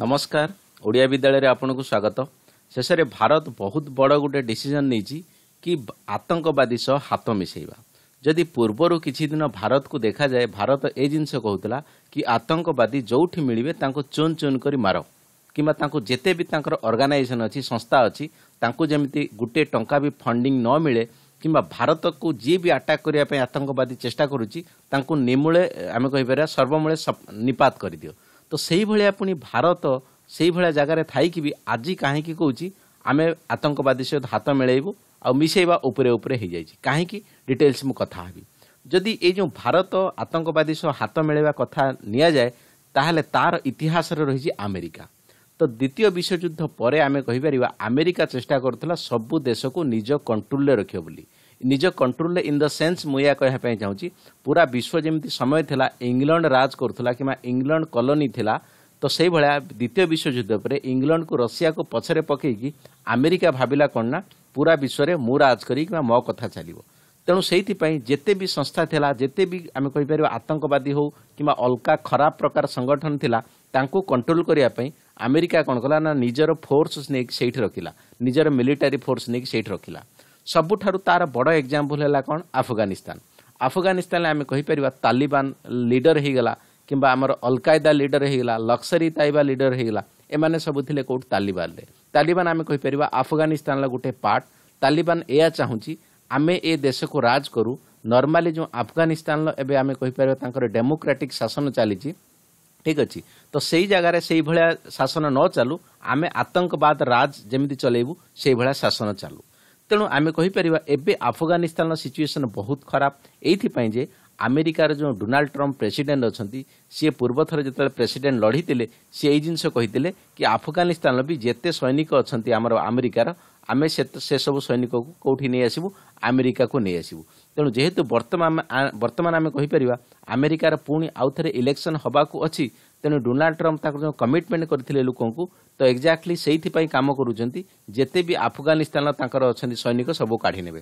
ନମସ୍କାର ଓଡ଼ିଆ ବିଦ୍ୟାଳୟରେ ଆପଣଙ୍କୁ ସ୍ୱାଗତ ଶେଷରେ ଭାରତ ବହୁତ ବଡ଼ ଗୋଟିଏ ଡିସିଜନ୍ ନେଇଛି କି ଆତଙ୍କବାଦୀ ସହ ହାତ ମିଶାଇବା ଯଦି ପୂର୍ବରୁ କିଛି ଦିନ ଭାରତକୁ ଦେଖାଯାଏ ଭାରତ ଏ ଜିନିଷ କହୁଥିଲା କି ଆତଙ୍କବାଦୀ ଯେଉଁଠି ମିଳିବେ ତାଙ୍କୁ ଚୁନ୍ ଚୁନ୍ କରି ମାର କିମ୍ବା ତାଙ୍କୁ ଯେତେ ବି ତାଙ୍କର ଅର୍ଗାନାଇଜେସନ୍ ଅଛି ସଂସ୍ଥା ଅଛି ତାଙ୍କୁ ଯେମିତି ଗୋଟିଏ ଟଙ୍କା ବି ଫଣ୍ଡିଂ ନ ମିଳେ କିମ୍ବା ଭାରତକୁ ଯିଏ ବି ଆଟାକ୍ କରିବା ପାଇଁ ଆତଙ୍କବାଦୀ ଚେଷ୍ଟା କରୁଛି ତାଙ୍କୁ ନିମୂଳେ ଆମେ କହିପାରିବା ସର୍ବମୂଳେ ନିପାତ କରିଦିଅ ତ ସେଇଭଳିଆ ପୁଣି ଭାରତ ସେଇଭଳିଆ ଜାଗାରେ ଥାଇକି ବି ଆଜି କାହିଁକି କହୁଛି ଆମେ ଆତଙ୍କବାଦୀ ସହିତ ହାତ ମିଳେଇବୁ ଆଉ ମିଶାଇବା ଉପରେ ଉପରେ ହେଇଯାଇଛି କାହିଁକି ଡିଟେଲ୍ସ ମୁଁ କଥା ହେବି ଯଦି ଏଇ ଯେଉଁ ଭାରତ ଆତଙ୍କବାଦୀ ସହ ହାତ ମିଳେଇବା କଥା ନିଆଯାଏ ତାହେଲେ ତାର ଇତିହାସରେ ରହିଛି ଆମେରିକା ତ ଦ୍ୱିତୀୟ ବିଶ୍ୱଯୁଦ୍ଧ ପରେ ଆମେ କହିପାରିବା ଆମେରିକା ଚେଷ୍ଟା କରୁଥିଲା ସବୁ ଦେଶକୁ ନିଜ କଣ୍ଟ୍ରୋଲରେ ରଖିବ ବୋଲି ନିଜ କଣ୍ଟ୍ରୋଲରେ ଇନ୍ ଦ ସେନ୍ସ ମୁଁ ଏହା କହିବା ପାଇଁ ଚାହୁଁଛି ପୁରା ବିଶ୍ୱ ଯେମିତି ସମୟ ଥିଲା ଇଂଲଣ୍ଡ ରାଜ କରୁଥିଲା କିମ୍ବା ଇଂଲଣ୍ଡ କଲୋନୀ ଥିଲା ତ ସେଇଭଳିଆ ଦ୍ୱିତୀୟ ବିଶ୍ୱଯୁଦ୍ଧ ପରେ ଇଂଲଣ୍ଡକୁ ରଷିଆକୁ ପଛରେ ପକାଇକି ଆମେରିକା ଭାବିଲା କ'ଣ ନା ପୁରା ବିଶ୍ୱରେ ମୁଁ ରାଜ କରିବି କିମ୍ବା ମୋ କଥା ଚାଲିବ ତେଣୁ ସେଇଥିପାଇଁ ଯେତେ ବି ସଂସ୍ଥା ଥିଲା ଯେତେ ବି ଆମେ କହିପାରିବା ଆତଙ୍କବାଦୀ ହେଉ କିମ୍ବା ଅଲଗା ଖରାପ ପ୍ରକାର ସଂଗଠନ ଥିଲା ତାଙ୍କୁ କଣ୍ଟ୍ରୋଲ କରିବା ପାଇଁ ଆମେରିକା କ'ଣ କଲା ନା ନିଜର ଫୋର୍ସ ନେଇକି ସେଇଠି ରଖିଲା ନିଜର ମିଲିଟାରୀ ଫୋର୍ସ ନେଇକି ସେଇଠି ରଖିଲା ସବୁଠାରୁ ତାର ବଡ଼ ଏକ୍ଜାମ୍ପଲ୍ ହେଲା କ'ଣ ଆଫଗାନିସ୍ତାନ ଆଫଗାନିସ୍ତାନରେ ଆମେ କହିପାରିବା ତାଲିବାନ ଲିଡର ହେଇଗଲା କିମ୍ବା ଆମର ଅଲକାଏଦା ଲିଡର ହେଇଗଲା ଲକ୍ସରୀ ତାଇବା ଲିଡର ହେଇଗଲା ଏମାନେ ସବୁ ଥିଲେ କେଉଁଠି ତାଲିବାନରେ ତାଲିବାନ ଆମେ କହିପାରିବା ଆଫଗାନିସ୍ତାନର ଗୋଟେ ପାର୍ଟ ତାଲିବାନ ଏହା ଚାହୁଁଛି ଆମେ ଏ ଦେଶକୁ ରାଜ କରୁ ନର୍ମାଲି ଯେଉଁ ଆଫଗାନିସ୍ତାନର ଏବେ ଆମେ କହିପାରିବା ତାଙ୍କର ଡେମୋକ୍ରାଟିକ୍ ଶାସନ ଚାଲିଛି ଠିକ୍ ଅଛି ତ ସେଇ ଜାଗାରେ ସେଇଭଳିଆ ଶାସନ ନ ଚାଲୁ ଆମେ ଆତଙ୍କବାଦ ରାଜ ଯେମିତି ଚଲେଇବୁ ସେଇଭଳିଆ ଶାସନ ଚାଲୁ ତେଣୁ ଆମେ କହିପାରିବା ଏବେ ଆଫଗାନିସ୍ତାନର ସିଚୁଏସନ୍ ବହୁତ ଖରାପ ଏଇଥିପାଇଁ ଯେ ଆମେରିକାର ଯେଉଁ ଡୋନାଲ୍ଡ ଟ୍ରମ୍ପ ପ୍ରେସିଡେଣ୍ଟ ଅଛନ୍ତି ସିଏ ପୂର୍ବ ଥର ଯେତେବେଳେ ପ୍ରେସିଡେଣ୍ଟ ଲଢ଼ିଥିଲେ ସେ ଏଇ ଜିନିଷ କହିଥିଲେ କି ଆଫଗାନିସ୍ତାନର ବି ଯେତେ ସୈନିକ ଅଛନ୍ତି ଆମର ଆମେରିକାର ଆମେ ସେସବୁ ସୈନିକକୁ କେଉଁଠି ନେଇ ଆସିବୁ ଆମେରିକାକୁ ନେଇ ଆସିବୁ ତେଣୁ ଯେହେତୁ ବର୍ତ୍ତମାନ ବର୍ତ୍ତମାନ ଆମେ କହିପାରିବା ଆମେରିକାର ପୁଣି ଆଉଥରେ ଇଲେକ୍ସନ୍ ହେବାକୁ ଅଛି ତେଣୁ ଡୋନାଲ୍ଡ ଟ୍ରମ୍ପ ତାଙ୍କର ଯେଉଁ କମିଟମେଣ୍ଟ କରିଥିଲେ ଲୋକଙ୍କୁ ତ ଏକ୍ଜାକ୍ଟଲି ସେଇଥିପାଇଁ କାମ କରୁଛନ୍ତି ଯେତେ ବି ଆଫଗାନିସ୍ତାନର ତାଙ୍କର ଅଛନ୍ତି ସୈନିକ ସବୁ କାଢ଼ି ନେବେ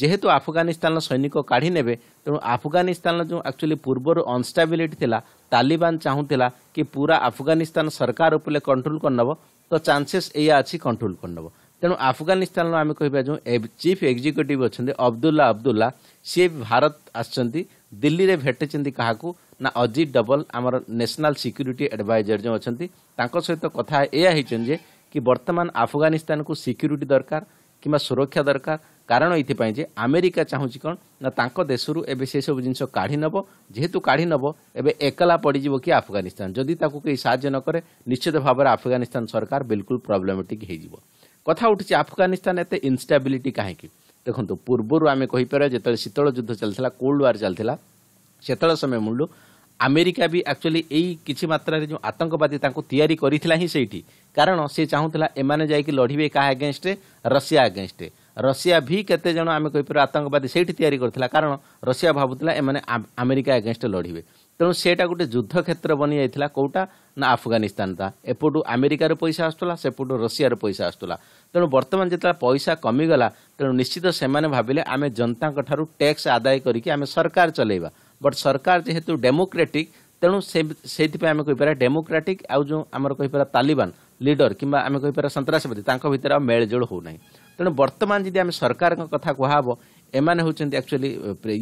ଯେହେତୁ ଆଫଗାନିସ୍ତାନର ସୈନିକ କାଢ଼ି ନେବେ ତେଣୁ ଆଫଗାନିସ୍ତାନର ଯେଉଁ ଆକ୍ଚୁଆଲି ପୂର୍ବରୁ ଅନଷ୍ଟାବିଲିଟି ଥିଲା ତାଲିବାନ ଚାହୁଁଥିଲା କି ପୁରା ଆଫଗାନିସ୍ତାନ ସରକାର ଉପରେ କଣ୍ଟ୍ରୋଲ କରିନେବ ତ ଚାନ୍ସେସ୍ ଏଇଆ ଅଛି କଣ୍ଟ୍ରୋଲ କରିନେବ ତେଣୁ ଆଫଗାନିସ୍ତାନର ଆମେ କହିବା ଯେଉଁ ଚିଫ୍ ଏକ୍ଜିକ୍ୟୁଟିଭ୍ ଅଛନ୍ତି ଅବଦୁଲ୍ଲା ଅବଦୁଲ୍ଲା ସିଏ ବି ଭାରତ ଆସିଛନ୍ତି ଦିଲ୍ଲୀରେ ଭେଟିଛନ୍ତି କାହାକୁ ନା ଅଜିତ ଡବଲ ଆମର ନ୍ୟାସନାଲ୍ ସିକ୍ୟୁରିଟି ଆଡ଼ଭାଇଜର ଯେଉଁ ଅଛନ୍ତି ତାଙ୍କ ସହିତ କଥା ଏଇଆ ହେଇଛନ୍ତି ଯେ କି ବର୍ତ୍ତମାନ ଆଫଗାନିସ୍ତାନକୁ ସିକ୍ୟୁରିଟି ଦରକାର କିମ୍ବା ସୁରକ୍ଷା ଦରକାର କାରଣ ଏଇଥିପାଇଁ ଯେ ଆମେରିକା ଚାହୁଁଛି କ'ଣ ନା ତାଙ୍କ ଦେଶରୁ ଏବେ ସେସବୁ ଜିନିଷ କାଢ଼ି ନେବ ଯେହେତୁ କାଢ଼ି ନେବ ଏବେ ଏକଲା ପଡ଼ିଯିବ କି ଆଫଗାନିସ୍ତାନ ଯଦି ତାକୁ କେହି ସାହାଯ୍ୟ ନ କରେ ନିଶ୍ଚିତ ଭାବରେ ଆଫଗାନିସ୍ତାନ ସରକାର ବିଲକୁଲ ପ୍ରୋବ୍ଲେମେଟିକ୍ ହେଇଯିବ କଥା ଉଠିଛି ଆଫଗାନିସ୍ତାନ ଏତେ ଇନଷ୍ଟାବିଲିଟି କାହିଁକି ଦେଖନ୍ତୁ ପୂର୍ବରୁ ଆମେ କହିପାରିବା ଯେତେବେଳେ ଶୀତଳ ଯୁଦ୍ଧ ଚାଲିଥିଲା କୋଲ୍ଡ ୱାର୍ ଚାଲିଥିଲା ସେତେବେଳେ ସମୟ ମୂଳରୁ ଆମେରିକା ବି ଆକ୍ଚୁଆଲି ଏଇ କିଛି ମାତ୍ରାରେ ଯେଉଁ ଆତଙ୍କବାଦୀ ତାଙ୍କୁ ତିଆରି କରିଥିଲା ହିଁ ସେଇଠି କାରଣ ସେ ଚାହୁଁଥିଲା ଏମାନେ ଯାଇକି ଲଢ଼ିବେ କାହା ଆଗେନଷ୍ଟରେ ରଷିଆ ଆଗେନଷ୍ଟରେ ରଷିଆ ବି କେତେ ଜଣ ଆମେ କହିପାରିବା ଆତଙ୍କବାଦୀ ସେଇଠି ତିଆରି କରିଥିଲା କାରଣ ରଷିଆ ଭାବୁଥିଲା ଏମାନେ ଆମେରିକା ଆଗେନଷ୍ଟରେ ଲଢ଼ିବେ ତେଣୁ ସେଇଟା ଗୋଟେ ଯୁଦ୍ଧ କ୍ଷେତ୍ର ବନିଯାଇଥିଲା କେଉଁଟା ନା ଆଫଗାନିସ୍ତାନଟା ଏପଟୁ ଆମେରିକାର ପଇସା ଆସୁଥିଲା ସେପଟୁ ରଷିଆର ପଇସା ଆସୁଥିଲା ତେଣୁ ବର୍ତ୍ତମାନ ଯେତେବେଳେ ପଇସା କମିଗଲା ତେଣୁ ନିଶ୍ଚିତ ସେମାନେ ଭାବିଲେ ଆମେ ଜନତାଙ୍କ ଠାରୁ ଟ୍ୟାକ୍ସ ଆଦାୟ କରିକି ଆମେ ସରକାର ଚଲେଇବା ବଟ୍ ସରକାର ଯେହେତୁ ଡେମୋକ୍ରାଟିକ୍ ତେଣୁ ସେଇଥିପାଇଁ ଆମେ କହିପାରିବା ଡେମୋକ୍ରାଟିକ୍ ଆଉ ଯେଉଁ ଆମର କହିପାରିବା ତାଲିବାନ ଲିଡର କିମ୍ବା ଆମେ କହିପାରିବା ସନ୍ତାସବାଦୀ ତାଙ୍କ ଭିତରେ ଆଉ ମେଳଜୋଳ ହେଉନାହିଁ ତେଣୁ ବର୍ତ୍ତମାନ ଯଦି ଆମେ ସରକାରଙ୍କ କଥା କୁହାହେବ ଏମାନେ ହେଉଛନ୍ତି ଆକ୍ଚୁଆଲି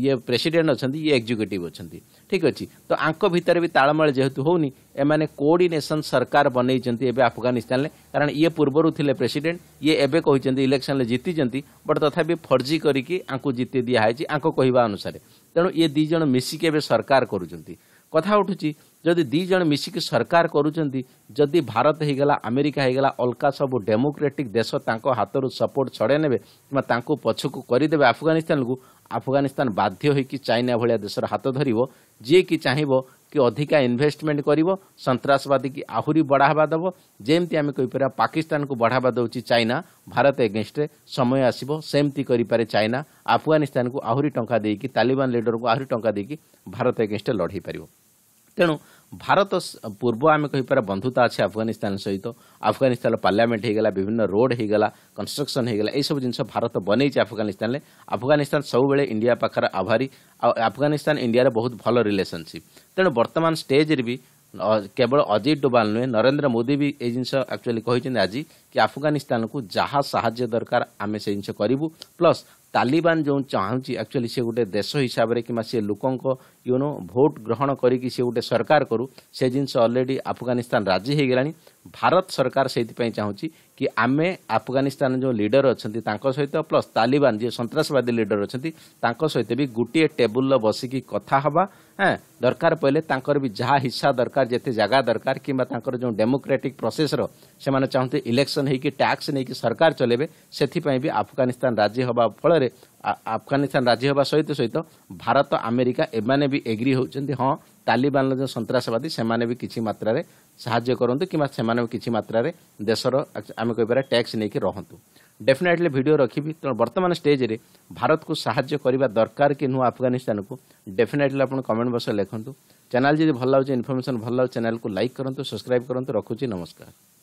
ଇଏ ପ୍ରେସିଡେଣ୍ଟ ଅଛନ୍ତି ଇଏ ଏକ୍ଜିକ୍ୟୁଟିଭ୍ ଅଛନ୍ତି ଠିକ୍ ଅଛି ତ ଆଙ୍କ ଭିତରେ ବି ତାଳମେଳ ଯେହେତୁ ହେଉନି ଏମାନେ କୋଡ଼ିନେସନ୍ ସରକାର ବନେଇଛନ୍ତି ଏବେ ଆଫଗାନିସ୍ତାନରେ କାରଣ ଇଏ ପୂର୍ବରୁ ଥିଲେ ପ୍ରେସିଡେଣ୍ଟ ଇଏ ଏବେ କହିଛନ୍ତି ଇଲେକ୍ସନରେ ଜିତିଛନ୍ତି ବଟ୍ ତଥାପି ଫର୍ଜି କରିକି ଆଙ୍କୁ ଜିତି ଦିଆହେଇଛି ଆଙ୍କ କହିବା ଅନୁସାରେ ତେଣୁ ଇଏ ଦୁଇ ଜଣ ମିଶିକି ଏବେ ସରକାର କରୁଛନ୍ତି କଥା ଉଠୁଛି ଯଦି ଦୁଇ ଜଣ ମିଶିକି ସରକାର କରୁଛନ୍ତି ଯଦି ଭାରତ ହେଇଗଲା ଆମେରିକା ହେଇଗଲା ଅଲଗା ସବୁ ଡେମୋକ୍ରାଟିକ୍ ଦେଶ ତାଙ୍କ ହାତରୁ ସପୋର୍ଟ ଛଡ଼ାଇ ନେବେ କିମ୍ବା ତାଙ୍କୁ ପଛକୁ କରିଦେବେ ଆଫଗାନିସ୍ତାନକୁ ଆଫଗାନିସ୍ତାନ ବାଧ୍ୟ ହୋଇକି ଚାଇନା ଭଳିଆ ଦେଶର ହାତ ଧରିବ ଯିଏକି ଚାହିଁବ କି ଅଧିକା ଇନଭେଷ୍ଟମେଣ୍ଟ କରିବ ସନ୍ତାସବାଦୀ କି ଆହୁରି ବଢ଼ାବା ଦେବ ଯେମିତି ଆମେ କହିପାରିବା ପାକିସ୍ତାନକୁ ବଢ଼ାବା ଦେଉଛି ଚାଇନା ଭାରତ ଏଗେନ୍ଷ୍ଟରେ ସମୟ ଆସିବ ସେମିତି କରିପାରେ ଚାଇନା ଆଫଗାନିସ୍ତାନକୁ ଆହୁରି ଟଙ୍କା ଦେଇକି ତାଲିବାନ ଲିଡରକୁ ଆହୁରି ଟଙ୍କା ଦେଇକି ଭାରତ ଏଗେନ୍ଷ୍ଟରେ ଲଢ଼େଇ ପାରିବ ତେଣୁ ଭାରତ ପୂର୍ବ ଆମେ କହିପାରିବା ବନ୍ଧୁତା ଅଛି ଆଫଗାନିସ୍ତାନ ସହିତ ଆଫଗାନିସ୍ତାନର ପାର୍ଲାମେଣ୍ଟ ହୋଇଗଲା ବିଭିନ୍ନ ରୋଡ୍ ହୋଇଗଲା କନଷ୍ଟ୍ରକ୍ସନ୍ ହୋଇଗଲା ଏସବୁ ଜିନିଷ ଭାରତ ବନେଇଛି ଆଫଗାନିସ୍ତାନରେ ଆଫଗାନିସ୍ତାନ ସବୁବେଳେ ଇଣ୍ଡିଆ ପାଖରେ ଆଭାରୀ ଆଉ ଆଫଗାନିସ୍ତାନ ଇଣ୍ଡିଆରେ ବହୁତ ଭଲ ରିଲେସନ୍ସିପ୍ ତେଣୁ ବର୍ତ୍ତମାନ ଷ୍ଟେଜ୍ରେ ବି କେବଳ ଅଜିତ ଡୋବାଲ ନୁହେଁ ନରେନ୍ଦ୍ର ମୋଦି ବି ଏ ଜିନିଷ ଆକ୍ଚୁଆଲି କହିଛନ୍ତି ଆଜି କି ଆଫଗାନିସ୍ତାନକୁ ଯାହା ସାହାଯ୍ୟ ଦରକାର ଆମେ ସେ ଜିନିଷ କରିବୁ ପ୍ଲସ୍ ତାଲିବାନ ଯେଉଁ ଚାହୁଁଛି ଆକ୍ଚୁଆଲି ସେ ଗୋଟେ ଦେଶ ହିସାବରେ କିମ୍ବା ସେ ଲୋକଙ୍କ ୟୁ ନୋ ଭୋଟ୍ ଗ୍ରହଣ କରିକି ସେ ଗୋଟେ ସରକାର କରୁ ସେ ଜିନିଷ ଅଲରେଡ଼ି ଆଫଗାନିସ୍ତାନ ରାଜି ହୋଇଗଲାଣି ଭାରତ ସରକାର ସେଇଥିପାଇଁ ଚାହୁଁଛି କି ଆମେ ଆଫଗାନିସ୍ତାନ ଯେଉଁ ଲିଡର ଅଛନ୍ତି ତାଙ୍କ ସହିତ ପ୍ଲସ୍ ତାଲିବାନ ଯିଏ ସନ୍ତାସବାଦୀ ଲିଡର ଅଛନ୍ତି ତାଙ୍କ ସହିତ ବି ଗୋଟିଏ ଟେବୁଲରେ ବସିକି କଥା ହେବା ହଁ ଦରକାର ପଡ଼ିଲେ ତାଙ୍କର ବି ଯାହା ହିସା ଦରକାର ଯେତେ ଜାଗା ଦରକାର କିମ୍ବା ତାଙ୍କର ଯେଉଁ ଡେମୋକ୍ରାଟିକ୍ ପ୍ରୋସେସ୍ର ସେମାନେ ଚାହୁଁଛନ୍ତି ଇଲେକ୍ସନ୍ ହେଇକି ଟ୍ୟାକ୍ସ ନେଇକି ସରକାର ଚଲେଇବେ ସେଥିପାଇଁ ବି ଆଫଗାନିସ୍ତାନ ରାଜି ହେବା ଫଳରେ ଆଫଗାନିସ୍ତାନ ରାଜି ହେବା ସହିତ ସହିତ ଭାରତ ଆମେରିକା ଏମାନେ ବି ଏଗ୍ରି ହେଉଛନ୍ତି ହଁ ତାଲିବାନର ଯେଉଁ ସନ୍ତାସବାଦୀ ସେମାନେ ବି କିଛି ମାତ୍ରାରେ ସାହାଯ୍ୟ କରନ୍ତୁ କିମ୍ବା ସେମାନେ ବି କିଛି ମାତ୍ରାରେ ଦେଶର ଆମେ କହିପାରିବା ଟ୍ୟାକ୍ସ ନେଇକି ରହନ୍ତୁ ଡେଫିନେଟଲି ଭିଡ଼ିଓ ରଖିବି ତେଣୁ ବର୍ତ୍ତମାନ ଷ୍ଟେଜ୍ରେ ଭାରତକୁ ସାହାଯ୍ୟ କରିବା ଦରକାର କି ନୁହଁ ଆଫଗାନିସ୍ତାନକୁ ଡେଫିନେଟଲି ଆପଣ କମେଣ୍ଟ ବକ୍ସରେ ଲେଖନ୍ତୁ ଚ୍ୟାନେଲ୍ ଯଦି ଭଲ ଲାଗୁଛି ଇନଫର୍ମେସନ୍ ଭଲ ଲାଗୁଛି ଚ୍ୟାନେଲ୍କୁ ଲାଇକ୍ କରନ୍ତୁ ସବସ୍କ୍ରାଇବ୍ କରନ୍ତୁ ରଖୁଛି ନମସ୍କାର